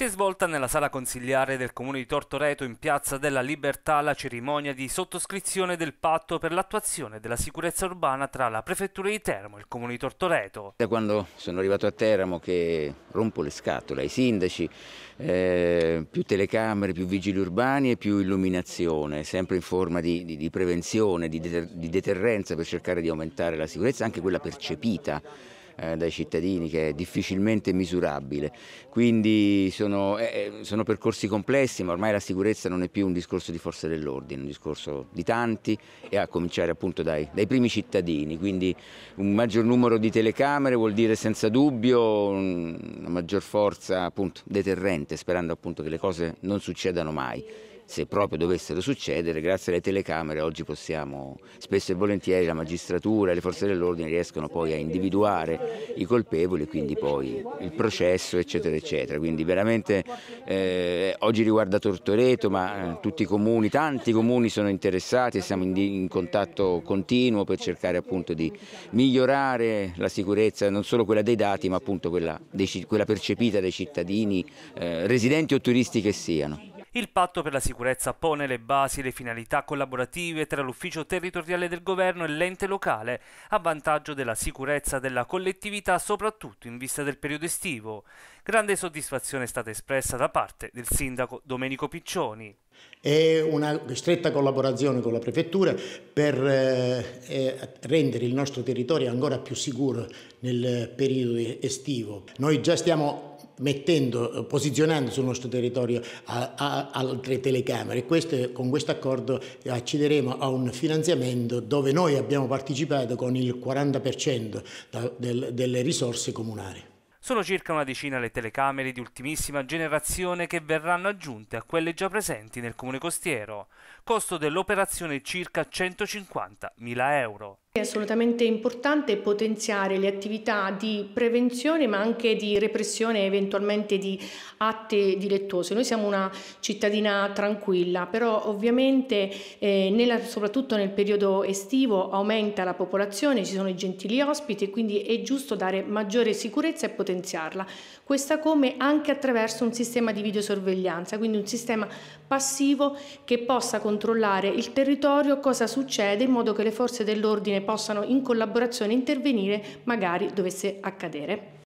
Si è svolta nella sala consigliare del comune di Tortoreto in Piazza della Libertà la cerimonia di sottoscrizione del patto per l'attuazione della sicurezza urbana tra la prefettura di Teramo e il comune di Tortoreto. Da quando sono arrivato a Teramo che rompo le scatole ai sindaci, eh, più telecamere, più vigili urbani e più illuminazione, sempre in forma di, di, di prevenzione, di, deter, di deterrenza per cercare di aumentare la sicurezza, anche quella percepita eh, dai cittadini che è difficilmente misurabile. Quindi sono, eh, eh, sono, percorsi complessi, ma ormai la sicurezza non è più un discorso di forze dell'ordine, è un discorso di tanti e a cominciare appunto dai, dai primi cittadini. Quindi un maggior numero di telecamere vuol dire senza dubbio una maggior forza appunto deterrente, sperando appunto che le cose non succedano mai se proprio dovessero succedere, grazie alle telecamere oggi possiamo, spesso e volentieri la magistratura e le forze dell'ordine riescono poi a individuare i colpevoli e quindi poi il processo eccetera eccetera. Quindi veramente eh, oggi riguarda Tortoreto ma eh, tutti i comuni, tanti comuni sono interessati e siamo in, in contatto continuo per cercare appunto di migliorare la sicurezza, non solo quella dei dati ma appunto quella, dei, quella percepita dai cittadini eh, residenti o turisti che siano. Il patto per la sicurezza pone le basi e le finalità collaborative tra l'ufficio territoriale del governo e l'ente locale a vantaggio della sicurezza della collettività soprattutto in vista del periodo estivo. Grande soddisfazione è stata espressa da parte del sindaco Domenico Piccioni. È una stretta collaborazione con la prefettura per eh, eh rendere il nostro territorio ancora più sicuro nel periodo estivo. Noi già stiamo mettendo, eh, posizionando sul nostro territorio a, a, altre telecamere. Questo, con questo accordo eh, accederemo a un finanziamento dove noi abbiamo partecipato con il 40% da, del, delle risorse comunali. Sono circa una decina le telecamere di ultimissima generazione che verranno aggiunte a quelle già presenti nel comune costiero. Costo dell'operazione circa 150.000 euro. È assolutamente importante potenziare le attività di prevenzione ma anche di repressione eventualmente di atti dilettose. Noi siamo una cittadina tranquilla, però ovviamente eh, nella, soprattutto nel periodo estivo aumenta la popolazione, ci sono i gentili ospiti e quindi è giusto dare maggiore sicurezza e potenziarla. Questa come anche attraverso un sistema di videosorveglianza, quindi un sistema passivo che possa controllare il territorio, cosa succede in modo che le forze dell'ordine possano in collaborazione intervenire magari dovesse accadere.